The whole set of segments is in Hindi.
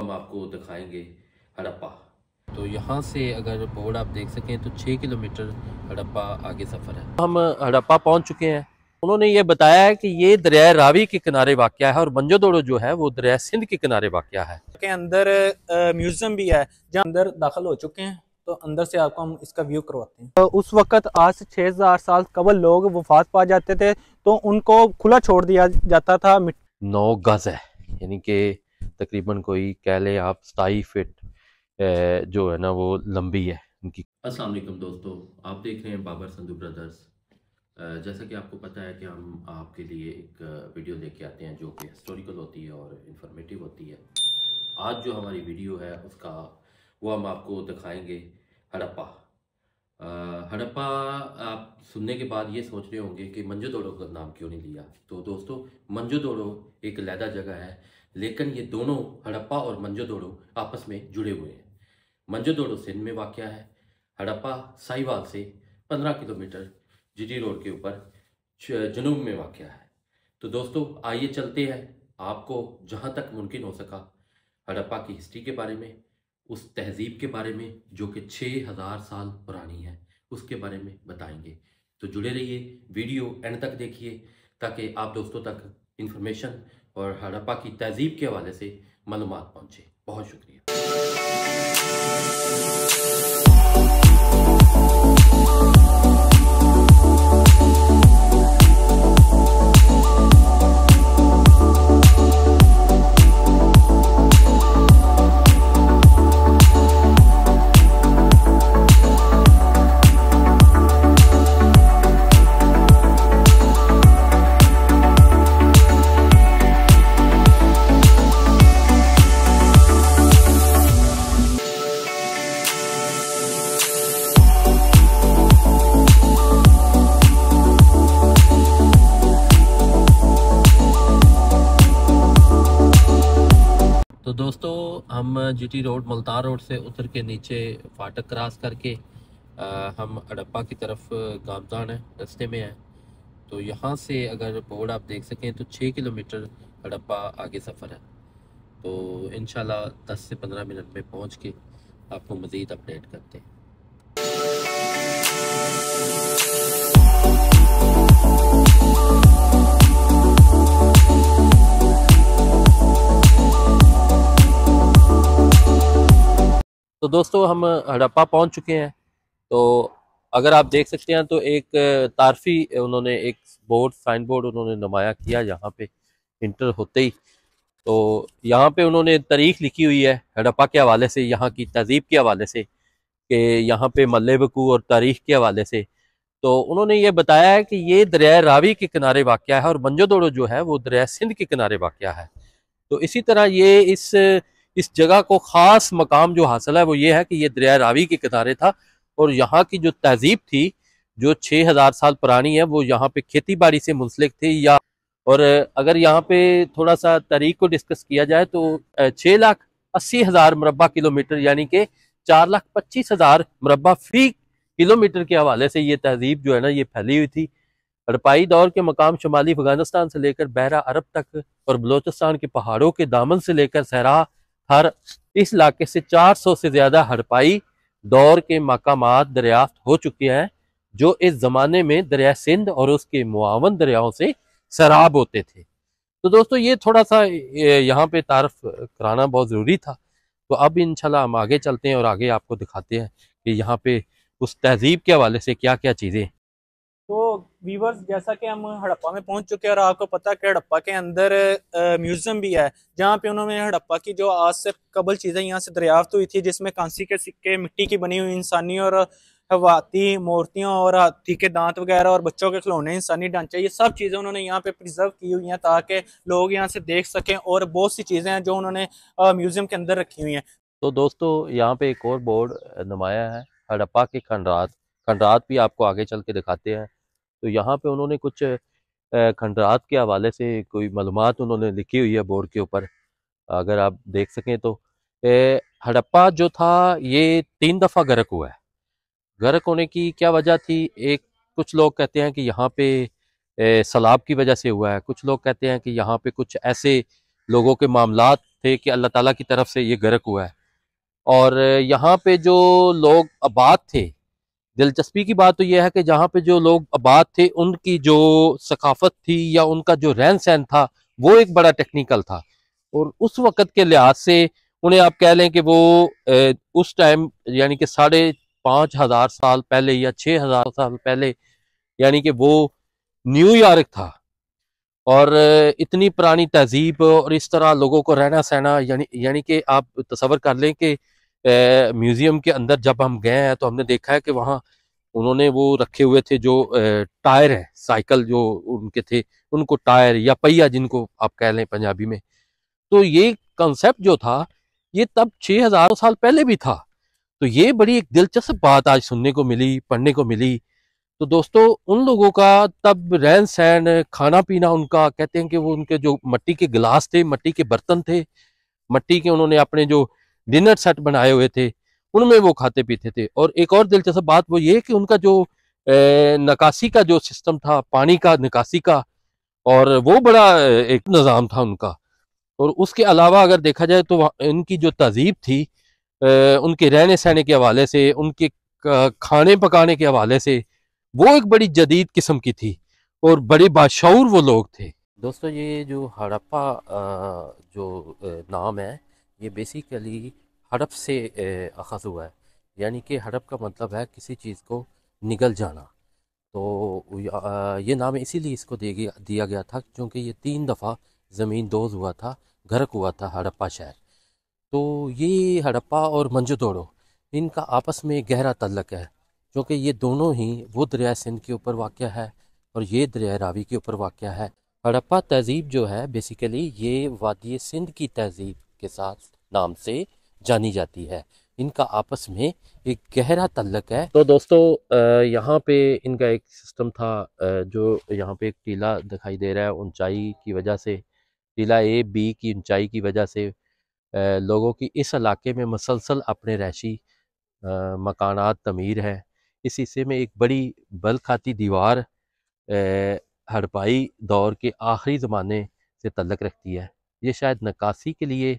हम आपको दिखाएंगे हड़प्पा तो यहाँ से अगर बोर्ड आप देख सकें तो छः किलोमीटर हड़प्पा आगे सफ़र है हम हड़प्पा पहुँच चुके हैं उन्होंने ये बताया है कि ये दरिया रावी के किनारे वाक़ है और बंजोदोड़ो जो है वो दरिया सिंध के किनारे वाक़ है के अंदर म्यूज़ियम भी है जहाँ अंदर दाखिल हो चुके हैं तो अंदर से आपको हम इसका व्यू करवाते हैं तो उस वक्त आज से छः हज़ार साल कबल लोग वफात पा जाते थे तो उनको खुला छोड़ दिया जाता था नौ गज़ है यानी कि तकरीबन कोई कह लें आप सताई फिट जो है ना वो लंबी है उनकी अस्सलाम वालेकुम दोस्तों आप देख रहे हैं बाबर संधु ब्रदर्स जैसा कि आपको पता है कि हम आपके लिए एक वीडियो लेके आते हैं जो कि हिस्टोरिकल होती है और इंफॉर्मेटिव होती है आज जो हमारी वीडियो है उसका वो हम आपको दिखाएंगे हड़प्पा हड़प्पा आप सुनने के बाद ये सोच रहे होंगे कि मंजू दोड़ो का नाम क्यों नहीं लिया तो दोस्तों मंजू दोड़ो एक लहदा जगह है लेकिन ये दोनों हड़प्पा और मंजोदोड़ो आपस में जुड़े हुए हैं मंजोदोड़ो सिंध में वाक़ है हड़प्पा साहिवाल से 15 किलोमीटर जीटी रोड के ऊपर जुनूब में वाक़ है तो दोस्तों आइए चलते हैं आपको जहाँ तक मुमकिन हो सका हड़प्पा की हिस्ट्री के बारे में उस तहजीब के बारे में जो कि छः हज़ार साल पुरानी है उसके बारे में बताएंगे तो जुड़े रहिए वीडियो एंड तक देखिए ताकि आप दोस्तों तक इन्फॉर्मेशन और हड़प्पा की तहजीब के हवाले से मालूम पहुंचे बहुत शुक्रिया जीटी रोड मुल्तार रोड से उतर के नीचे फाटक क्रॉस करके आ, हम अडप्पा की तरफ गामजान है रस्ते में है तो यहाँ से अगर बोर्ड आप देख सकें तो छः किलोमीटर अडप्पा आगे सफ़र है तो इन दस से पंद्रह मिनट में पहुँच के आपको मज़ीद अपडेट करते हैं तो दोस्तों हम हड़प्पा पहुंच चुके हैं तो अगर आप देख सकते हैं तो एक तारफी उन्होंने एक बोर्ड साइन बोर्ड उन्होंने नुमाया किया यहाँ पे इंटर होते ही तो यहाँ पे उन्होंने तारीख लिखी हुई है हड़प्पा के हवाले से यहाँ की तहजीब के हवाले से कि यहाँ पे मल्ले बकू और तारीख के हवाले से तो उन्होंने ये बताया है कि ये दरिया रावी के किनारे वाक़ है और मंजोदड़ो जो है वो दरिया सिंध के किनारे वाक़ है तो इसी तरह ये इस इस जगह को ख़ास मकाम जो हासिल है वो ये है कि ये दरिया रावी के किनारे था और यहाँ की जो तहजीब थी जो 6000 साल पुरानी है वो यहाँ पे खेती बाड़ी से मुंसलिक थी या और अगर यहाँ पे थोड़ा सा तारीख को डिस्कस किया जाए तो छः लाख अस्सी हज़ार मरबा किलोमीटर यानी कि चार लाख पच्चीस हज़ार मरबा फी किलोमीटर के हवाले से ये तहजीब जो है ना ये फैली हुई थी हड़पाई दौर के मकाम शुमाली अफगानिस्तान से लेकर बहरा अरब तक और बलोचिस्तान के पहाड़ों के दामन से लेकर सहरा हर इस इलाके से 400 से ज़्यादा हड़पाई दौर के मकाम दरियाफ्त हो चुके हैं जो इस ज़माने में दरिया सिंध और उसके मुआवन दरियाओं से शराब होते थे तो दोस्तों ये थोड़ा सा यहाँ पे तारफ कराना बहुत ज़रूरी था तो अब इनशाला हम आगे चलते हैं और आगे आपको दिखाते हैं कि यहाँ पे उस तहजीब के हवाले से क्या क्या चीज़ें तो वीवर्स जैसा कि हम हड़प्पा में पहुंच चुके हैं और आपको पता है कि हड़प्पा के अंदर म्यूजियम भी है जहां पे उन्होंने हड़प्पा की जो आज से कबल चीज़ें यहां से दरियाफ्त हुई थी जिसमें कांसी के सिक्के मिट्टी की बनी हुई इंसानी और हवाती मूर्तियां और हाथी के दांत वगैरह और बच्चों के खिलौने इंसानी ढांचा ये सब चीज़ें उन्होंने यहाँ पे प्रिजर्व की हुई हैं ताकि लोग यहाँ से देख सकें और बहुत सी चीज़ें हैं जो उन्होंने म्यूज़ियम के अंदर रखी हुई हैं तो दोस्तों यहाँ पे एक और बोर्ड नुमाया है हड़प्पा के खंडरात खंडरात भी आपको आगे चल के दिखाते हैं तो यहाँ पे उन्होंने कुछ खंडरात के हवाले से कोई मालूम उन्होंने लिखी हुई है बोर्ड के ऊपर अगर आप देख सकें तो हड़प्पा जो था ये तीन दफ़ा गर्क हुआ है गर्क होने की क्या वजह थी एक कुछ लोग कहते हैं कि यहाँ पे सलाब की वजह से हुआ है कुछ लोग कहते हैं कि यहाँ पे कुछ ऐसे लोगों के मामला थे कि अल्लाह ताला की तरफ से ये गर्क हुआ है और यहाँ पे जो लोग आबाद थे दिलचस्पी की बात तो यह है कि जहाँ पे जो लोग आबाद थे उनकी जो सकाफत थी या उनका जो रहन सहन था वो एक बड़ा टेक्निकल था और उस वक़्त के लिहाज से उन्हें आप कह लें कि वो ए, उस टाइम यानी कि साढ़े पाँच हज़ार साल पहले या छः हज़ार साल पहले यानी कि वो न्यूयॉर्क था और इतनी पुरानी तहजीब और इस तरह लोगों को रहना सहना यानी यानी कि आप तस्वर कर लें कि म्यूज़ियम के अंदर जब हम गए हैं तो हमने देखा है कि वहाँ उन्होंने वो रखे हुए थे जो टायर हैं साइकिल जो उनके थे उनको टायर या पहिया जिनको आप कह लें पंजाबी में तो ये कंसेप्ट जो था ये तब छः हजार साल पहले भी था तो ये बड़ी एक दिलचस्प बात आज सुनने को मिली पढ़ने को मिली तो दोस्तों उन लोगों का तब रहन सहन खाना पीना उनका कहते हैं कि वो उनके जो मट्टी के गिलास थे मट्टी के बर्तन थे मट्टी के उन्होंने अपने जो डिनर सेट बनाए हुए थे उनमें वो खाते पीते थे और एक और दिलचस्प बात वो ये कि उनका जो नकासी का जो सिस्टम था पानी का निकासी का और वो बड़ा एक निज़ाम था उनका और उसके अलावा अगर देखा जाए तो इनकी जो तहजीब थी उनके रहने सहने के हवाले से उनके खाने पकाने के हवाले से वो एक बड़ी जदीद किस्म की थी और बड़े बाशूर वो लोग थे दोस्तों ये जो हड़प्पा जो नाम है ये बेसिकली हड़प से अखज़ हुआ है यानी कि हड़प का मतलब है किसी चीज़ को निगल जाना तो ये नाम इसीलिए इसको दे दिया गया था क्योंकि ये तीन दफ़ा ज़मीन दोज हुआ था गर्क हुआ था हड़प्पा शहर तो ये हड़प्पा और मंजोदोड़ो इनका आपस में गहरा तल्लक है क्योंकि ये दोनों ही वो दरिया सिंध के ऊपर वाक़ है और ये दरिया रावी के ऊपर वाक़ है हड़प्पा तहजीब जो है बेसिकली ये वादी सिंध की तहजीब के साथ नाम से जानी जाती है इनका आपस में एक गहरा तल्लक है तो दोस्तों यहाँ पे इनका एक सिस्टम था जो यहाँ पे एक टीला दिखाई दे रहा है ऊंचाई की वजह से टीला ए बी की ऊंचाई की वजह से लोगों की इस इलाके में मसलसल अपने रहशी मकानात तमीर हैं इस हिस्से में एक बड़ी बल खाती दीवार हड़पाई दौर के आखिरी ज़माने से तल्लक रखती है ये शायद नक्काशी के लिए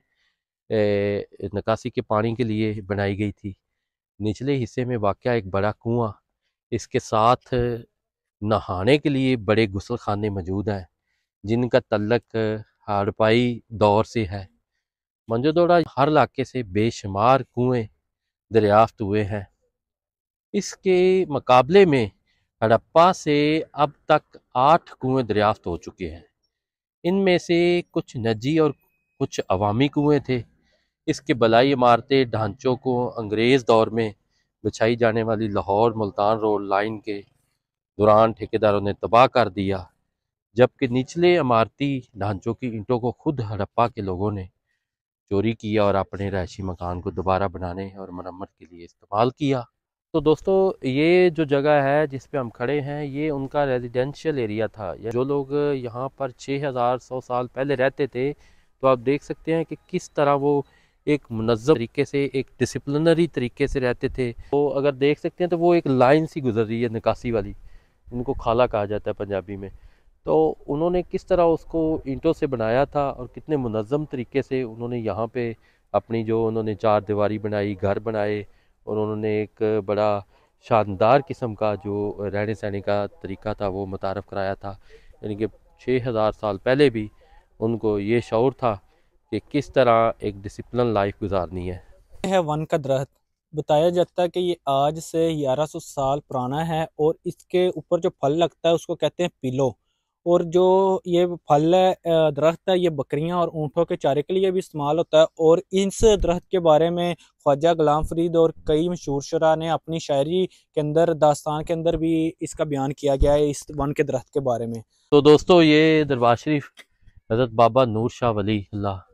निकासी के पानी के लिए बनाई गई थी निचले हिस्से में वाक़ एक बड़ा कुआं इसके साथ नहाने के लिए बड़े गसल खाने मौजूद हैं जिनका तल्लक हड़पाई दौर से है मंजोदौड़ा हर इलाके से बेशुमार कुएँ दरियाफ्त हुए हैं इसके मुकाबले में हड़प्पा से अब तक आठ कुएँ दरियाफ्त हो चुके हैं इनमें से कुछ नजी और कुछ अवामी कुएँ थे इसके बलाई इमारतें ढांचों को अंग्रेज़ दौर में बिछाई जाने वाली लाहौर मुल्तान रोड लाइन के दौरान ठेकेदारों ने तबाह कर दिया जबकि निचले इमारती ढांचों की ईंटों को खुद हड़प्पा के लोगों ने चोरी किया और अपने रहायशी मकान को दोबारा बनाने और मरम्मत के लिए इस्तेमाल किया तो दोस्तों ये जो जगह है जिस पे हम खड़े हैं ये उनका रेजिडेंशियल एरिया था जो लोग यहाँ पर 6100 साल पहले रहते थे तो आप देख सकते हैं कि किस तरह वो एक मनज़म तरीके से एक डिसिप्लिनरी तरीके से रहते थे तो अगर देख सकते हैं तो वो एक लाइन सी गुजर रही है निकासी वाली इनको खाला कहा जाता है पंजाबी में तो उन्होंने किस तरह उसको ईंटों से बनाया था और कितने मनज़म तरीके से उन्होंने यहाँ पे अपनी जो उन्होंने चार दीवारी बनाई घर बनाए और उन्होंने एक बड़ा शानदार किस्म का जो रहने सहने का तरीका था वो मुतारफ़ कराया था यानी कि छः हज़ार साल पहले भी उनको ये शौर था कि किस तरह एक डिसिप्लिन लाइफ गुजारनी है है वन का दरख्त बताया जाता है कि ये आज से 1100 साल पुराना है और इसके ऊपर जो फल लगता है उसको कहते हैं पिलो और जो ये फल है दरख्त है ये बकरियां और ऊँटों के चारे के लिए भी इस्तेमाल होता है और इस दरख्त के बारे में ख्वाजा गुलाम फरीद और कई मशहूर शरा ने अपनी शायरी के अंदर दास्तान के अंदर भी इसका बयान किया गया है इस वन के दरख्त के बारे में तो दोस्तों ये दरबार शरीफ हज़रत बाबा नूर शाह वली अल्लाह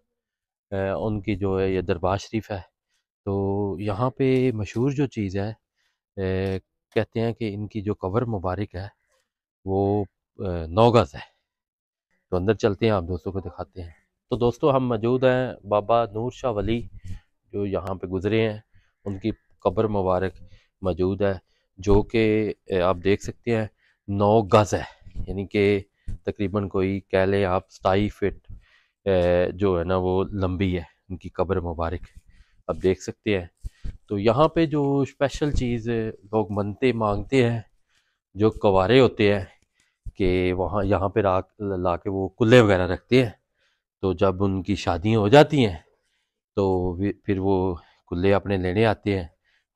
उनकी जो है ये दरबार शरीफ है तो यहाँ पे मशहूर जो चीज़ है कहते हैं कि इनकी जो कवर मुबारक है वो नौगज गज़ है तो अंदर चलते हैं आप दोस्तों को दिखाते हैं तो दोस्तों हम मौजूद हैं बाबा नूर शाह वली जो यहाँ पे गुज़रे हैं उनकी कब्र मुबारक मौजूद है जो कि आप देख सकते हैं नौ गज़ है यानी कि तकरीबन कोई कह लें आप सताई फिट जो है ना वो लंबी है उनकी कब्र मुबारक अब देख सकते हैं तो यहाँ पे जो स्पेशल चीज़ लोग मनते मांगते हैं जो कवारे होते हैं कि वहाँ यहाँ पे राख ला के वो कुल्ले वगैरह रखते हैं तो जब उनकी शादियाँ हो जाती हैं तो फिर वो कुल्ले अपने लेने आते हैं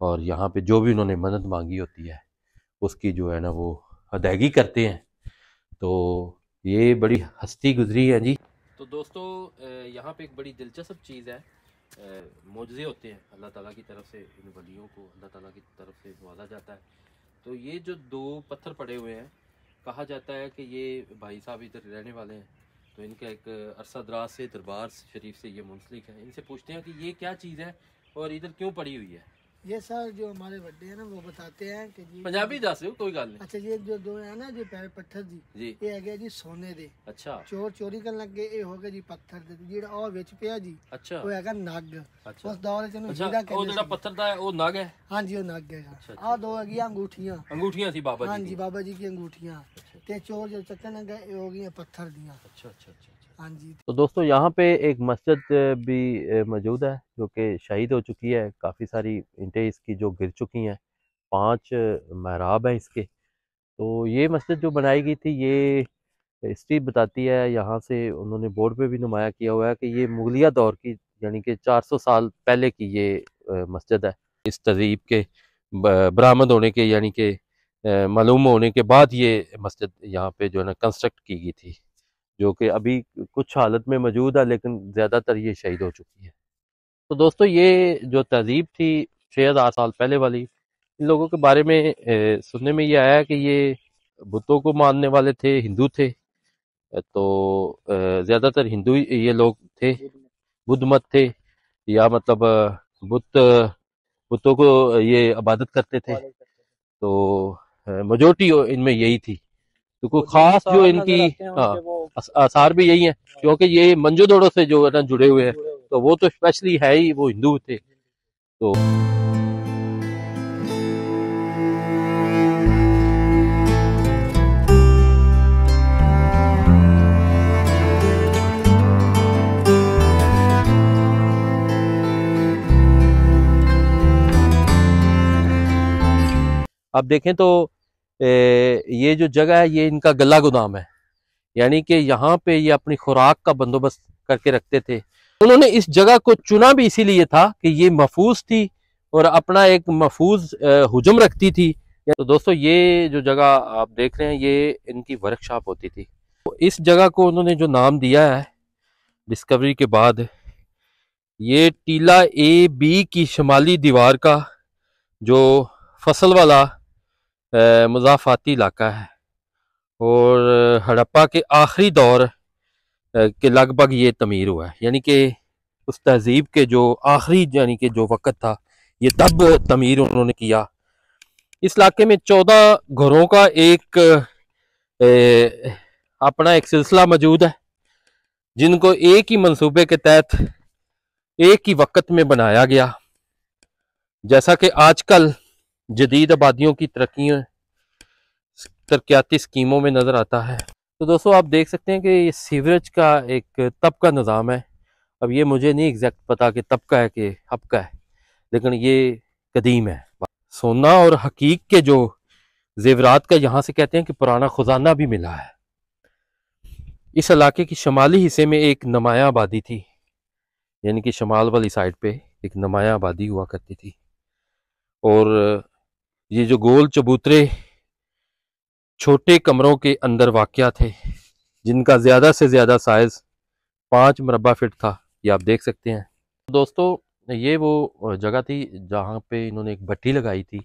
और यहाँ पे जो भी उन्होंने मदद मांगी होती है उसकी जो है ना वो अदायगी करते हैं तो ये बड़ी हस्ती गुजरी है जी तो दोस्तों यहाँ पे एक बड़ी दिलचस्प चीज़ है मुजज़े होते हैं अल्लाह ताला की तरफ से इन वलियों को अल्लाह ताला की तरफ से नवाजा जाता है तो ये जो दो पत्थर पड़े हुए हैं कहा जाता है कि ये भाई साहब इधर रहने वाले हैं तो इनका एक अरसा दराज से दरबार शरीफ से ये मुंसलिक है इनसे पूछते हैं कि ये क्या चीज़ है और इधर क्यों पड़ी हुई है ਇਹ ਸਰ ਜੋ हमारे ਵੱਡੇ हैं ਨਾ ਉਹ बताते हैं ਕਿ ਜੀ ਪੰਜਾਬੀ ਦੱਸ ਕੋਈ ਗੱਲ ਨਹੀਂ ਅੱਛਾ ਜੀ ਜੋ ਦੋ ਹੈ ਨਾ ਜੋ ਪੈਰ ਪੱਥਰ ਦੀ ਜੀ ਇਹ ਹੈਗੇ ਜੀ ਸੋਨੇ ਦੇ ਅੱਛਾ ਚੋਰ ਚੋਰੀ ਕਰਨ ਲੱਗੇ ਇਹ ਹੋ ਗਿਆ ਜੀ ਪੱਥਰ ਦੇ ਜਿਹੜਾ ਉਹ ਵਿੱਚ ਪਿਆ ਜੀ ਉਹ ਹੈਗਾ ਨਗ ਉਸ ਦੌਰ ਚ ਇਹਨੂੰ ਜਿਹੜਾ ਕਹਿੰਦੇ ਉਹ ਜਿਹੜਾ ਪੱਥਰ ਦਾ ਉਹ ਨਗ ਹੈ ਹਾਂਜੀ ਉਹ ਨਗ ਹੈ ਆ ਦੋ ਹੈਗੀਆਂ ਅੰਗੂਠੀਆਂ ਅੰਗੂਠੀਆਂ ਸੀ ਬਾਬਾ ਜੀ ਹਾਂਜੀ ਬਾਬਾ ਜੀ ਦੀਆਂ ਅੰਗੂਠੀਆਂ ਤੇ ਚੋਰ ਜੋ ਚੱਕਣ ਲੱਗੇ ਇਹ ਹੋ ਗਈਆਂ ਪੱਥਰ ਦੀਆਂ ਅੱਛਾ ਅੱਛਾ ਅੱਛਾ हाँ तो दोस्तों यहाँ पे एक मस्जिद भी मौजूद है जो कि शहीद हो चुकी है काफ़ी सारी इंटें इसकी जो गिर चुकी हैं पांच महराब हैं इसके तो ये मस्जिद जो बनाई गई थी ये हिस्ट्री बताती है यहाँ से उन्होंने बोर्ड पे भी नुमाया किया हुआ है कि ये मुगलिया दौर की यानी कि 400 साल पहले की ये मस्जिद है इस तहजीब के बरामद होने के यानी कि मालूम होने के बाद ये मस्जिद यहाँ पे जो है ना कंस्ट्रक्ट की गई थी जो कि अभी कुछ हालत में मौजूद है लेकिन ज़्यादातर ये शहीद हो चुकी है तो दोस्तों ये जो तहजीब थी छः हज़ार साल पहले वाली इन लोगों के बारे में ए, सुनने में ये आया कि ये बुतों को मानने वाले थे हिंदू थे तो ज़्यादातर हिंदू ये लोग थे बुद्ध मत थे या मतलब बुत बुतों को ये इबादत करते थे तो मजोरिटी इनमें यही थी क्योंकि खास जो इनकी आसार हाँ, भी यही है हाँ। क्योंकि ये मंजू से जो है जुड़े हुए हैं तो वो तो स्पेशली है ही वो हिंदू थे तो आप देखें तो ये जो जगह है ये इनका गला गोदाम है यानी कि यहाँ पे ये अपनी खुराक का बंदोबस्त करके रखते थे उन्होंने इस जगह को चुना भी इसीलिए था कि ये महफूज थी और अपना एक महफूज हजम रखती थी तो दोस्तों ये जो जगह आप देख रहे हैं ये इनकी वर्कशॉप होती थी तो इस जगह को उन्होंने जो नाम दिया है डिस्कवरी के बाद ये टीला ए बी की शुमाली दीवार का जो फसल वाला मुजाफाती इलाका है और हड़प्पा के आखिरी दौर के लगभग ये तमीर हुआ है यानी कि उस तहजीब के जो आखिरी यानी कि जो वक़्त था ये तब तमीर उन्होंने किया इस इलाके में चौदह घरों का एक ए, अपना एक सिलसिला मौजूद है जिनको एक ही मंसूबे के तहत एक ही वक्त में बनाया गया जैसा कि आजकल जदीद आबादियों की तरक्की तरक्याती स्कीमों में नज़र आता है तो दोस्तों आप देख सकते हैं कि ये सीवरेज का एक तबका निज़ाम है अब ये मुझे नहीं एग्जैक्ट पता कि तबका है कि हबका है लेकिन ये कदीम है सोना और हकीक के जो जेवरात का यहाँ से कहते हैं कि पुराना ख़जाना भी मिला है इस इलाके की शमाली हिस्से में एक नमाया आबादी थी यानी कि शमाल वाली साइड पे एक नमाया आबादी हुआ करती थी और ये जो गोल चबूतरे छोटे कमरों के अंदर वाक़ थे जिनका ज़्यादा से ज़्यादा साइज़ पाँच मरबा फिट था ये आप देख सकते हैं दोस्तों ये वो जगह थी जहाँ पे इन्होंने एक भट्टी लगाई थी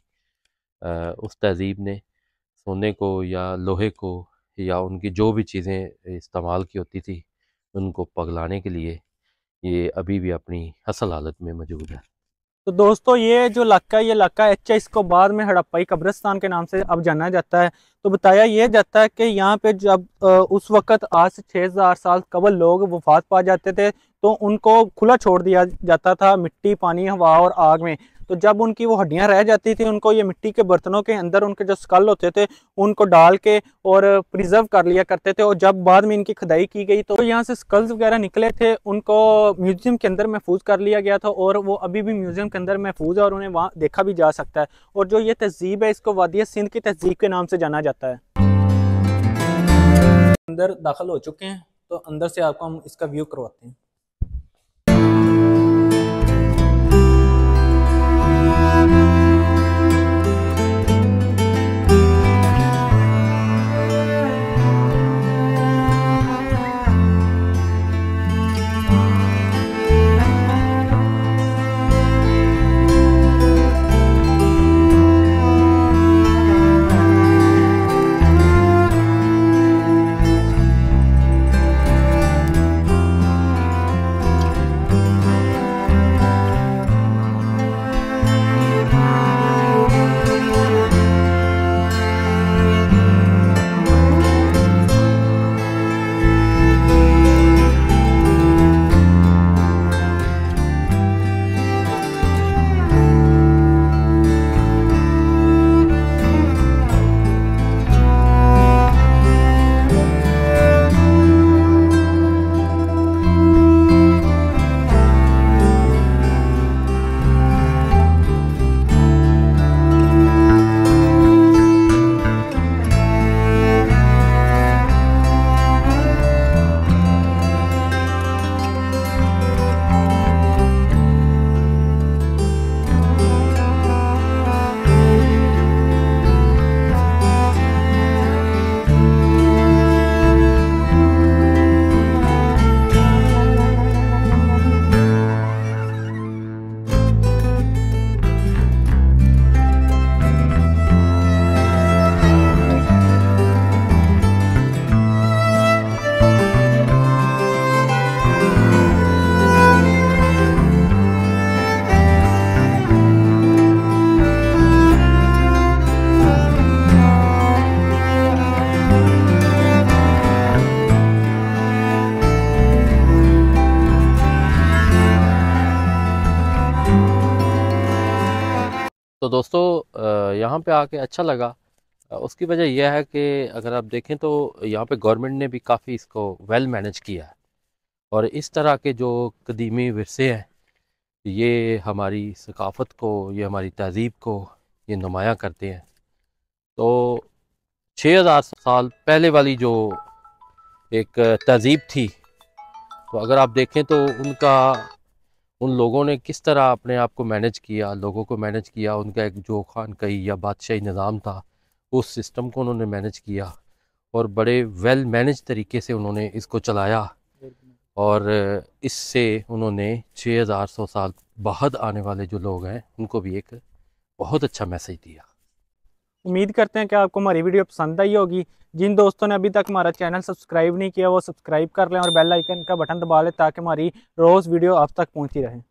उस तहज़ीब ने सोने को या लोहे को या उनकी जो भी चीज़ें इस्तेमाल की होती थी उनको पगलाने के लिए ये अभी भी अपनी असल हालत में मौजूद है तो दोस्तों ये जो इलाका है ये इलाका अच्छा इसको बाद में हड़प्पाई कब्रस्तान के नाम से अब जाना जाता है तो बताया यह जाता है कि यहाँ पे जब उस वक्त आज से छः हज़ार साल कबल लोग वफात पा जाते थे तो उनको खुला छोड़ दिया जाता था मिट्टी पानी हवा और आग में तो जब उनकी वो हड्डियाँ रह जाती थी उनको ये मिट्टी के बर्तनों के अंदर उनके जो स्कल होते थे उनको डाल के और प्रिजर्व कर लिया करते थे और जब बाद में इनकी खुदाई की गई तो यहाँ से स्कल्स वगैरह निकले थे उनको म्यूजियम के अंदर महफूज कर लिया गया था और वो अभी भी म्यूजियम के अंदर महफूज है और उन्हें वहाँ देखा भी जा सकता है और जो ये तहजीब है इसको वादिया सिंध की तहजीब के नाम से जाना जाता है अंदर दाखिल हो चुके हैं तो अंदर से आपको हम इसका व्यू करवाते हैं दोस्तों यहाँ पे आके अच्छा लगा उसकी वजह यह है कि अगर आप देखें तो यहाँ पे गवर्नमेंट ने भी काफ़ी इसको वेल मैनेज किया है और इस तरह के जो कदीमी वरसे हैं ये हमारी सकाफ़त को ये हमारी तहज़ीब को ये नुमाया करते हैं तो छः हज़ार साल पहले वाली जो एक तहज़ीब थी तो अगर आप देखें तो उनका उन लोगों ने किस तरह अपने आप को मैनेज किया लोगों को मैनेज किया उनका एक जो खान कई या बादशाही निज़ाम था उस सिस्टम को उन्होंने मैनेज किया और बड़े वेल मैनेज तरीके से उन्होंने इसको चलाया और इससे उन्होंने छः हज़ार सौ साल बाद आने वाले जो लोग हैं उनको भी एक बहुत अच्छा मैसेज दिया उम्मीद करते हैं कि आपको हमारी वीडियो पसंद आई होगी जिन दोस्तों ने अभी तक हमारा चैनल सब्सक्राइब नहीं किया वो सब्सक्राइब कर लें और बेल आइकन का बटन दबा लें ताकि हमारी रोज़ वीडियो आप तक पहुंचती रहें